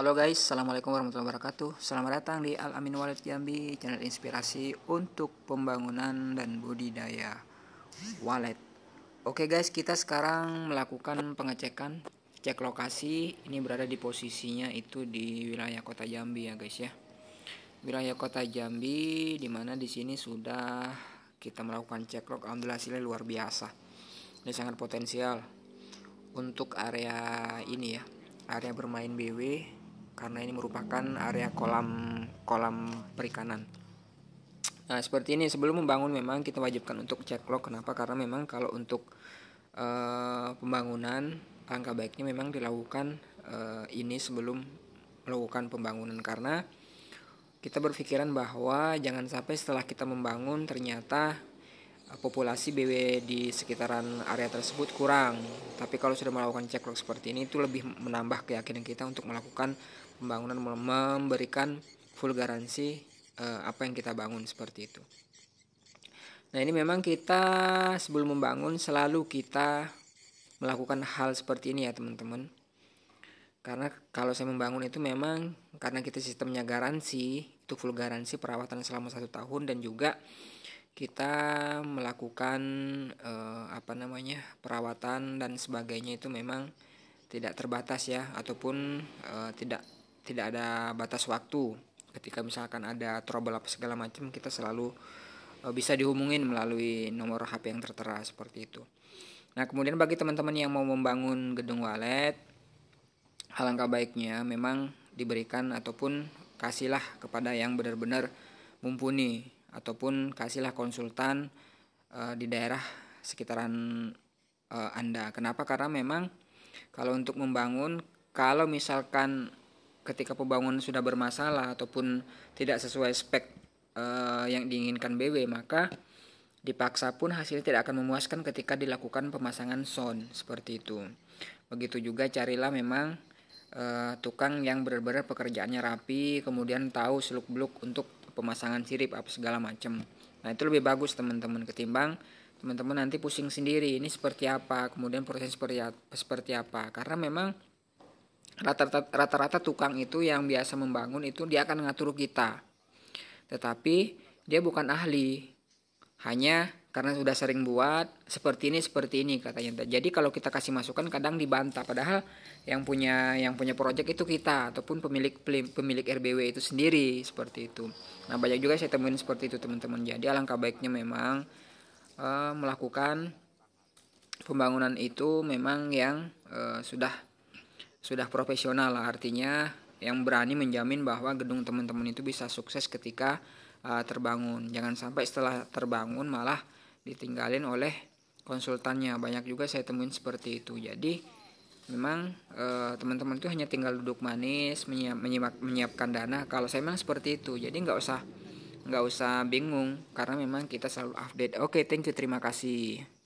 Halo guys, Assalamualaikum warahmatullahi wabarakatuh Selamat datang di Al-Amin Walid Jambi Channel inspirasi untuk pembangunan dan budidaya walet Oke guys, kita sekarang melakukan pengecekan Cek lokasi, ini berada di posisinya itu di wilayah kota Jambi ya guys ya Wilayah kota Jambi, dimana di sini sudah kita melakukan cek lokasi Alhamdulillah hasilnya luar biasa Ini sangat potensial untuk area ini ya area bermain BW karena ini merupakan area kolam kolam perikanan. Nah, seperti ini sebelum membangun memang kita wajibkan untuk cek log. Kenapa? Karena memang kalau untuk e, pembangunan angka baiknya memang dilakukan e, ini sebelum melakukan pembangunan karena kita berpikiran bahwa jangan sampai setelah kita membangun ternyata Eh, populasi BW di sekitaran area tersebut kurang. Tapi kalau sudah melakukan ceklok seperti ini itu lebih menambah keyakinan kita untuk melakukan pembangunan memberikan full garansi eh, apa yang kita bangun seperti itu. Nah, ini memang kita sebelum membangun selalu kita melakukan hal seperti ini ya, teman-teman. Karena kalau saya membangun itu memang karena kita sistemnya garansi, itu full garansi perawatan selama satu tahun dan juga kita melakukan eh, apa namanya perawatan dan sebagainya itu memang tidak terbatas ya ataupun eh, tidak tidak ada batas waktu ketika misalkan ada trouble apa segala macam kita selalu eh, bisa dihubungin melalui nomor HP yang tertera seperti itu. Nah, kemudian bagi teman-teman yang mau membangun gedung walet, alangkah baiknya memang diberikan ataupun kasihlah kepada yang benar-benar mumpuni ataupun kasihlah konsultan uh, di daerah sekitaran uh, Anda. Kenapa? Karena memang kalau untuk membangun kalau misalkan ketika pembangunan sudah bermasalah ataupun tidak sesuai spek uh, yang diinginkan BW maka dipaksa pun hasilnya tidak akan memuaskan ketika dilakukan pemasangan sound seperti itu. Begitu juga carilah memang uh, tukang yang benar-benar pekerjaannya rapi, kemudian tahu seluk-beluk untuk pemasangan sirip apa segala macam nah itu lebih bagus teman-teman ketimbang teman-teman nanti pusing sendiri ini seperti apa kemudian proses seperti seperti apa karena memang rata-rata tukang itu yang biasa membangun itu dia akan ngatur kita tetapi dia bukan ahli hanya karena sudah sering buat seperti ini seperti ini katanya jadi kalau kita kasih masukan kadang dibantah padahal yang punya yang punya proyek itu kita ataupun pemilik pemilik RBW itu sendiri seperti itu nah banyak juga saya temuin seperti itu teman-teman jadi alangkah baiknya memang e, melakukan pembangunan itu memang yang e, sudah sudah profesional lah artinya yang berani menjamin bahwa gedung teman-teman itu bisa sukses ketika uh, terbangun. Jangan sampai setelah terbangun malah ditinggalin oleh konsultannya. Banyak juga saya temuin seperti itu. Jadi memang eh, teman-teman itu hanya tinggal duduk manis, menyiap, menyiap, menyiapkan dana. Kalau saya memang seperti itu. Jadi nggak usah nggak usah bingung karena memang kita selalu update. Oke, okay, thank you, terima kasih.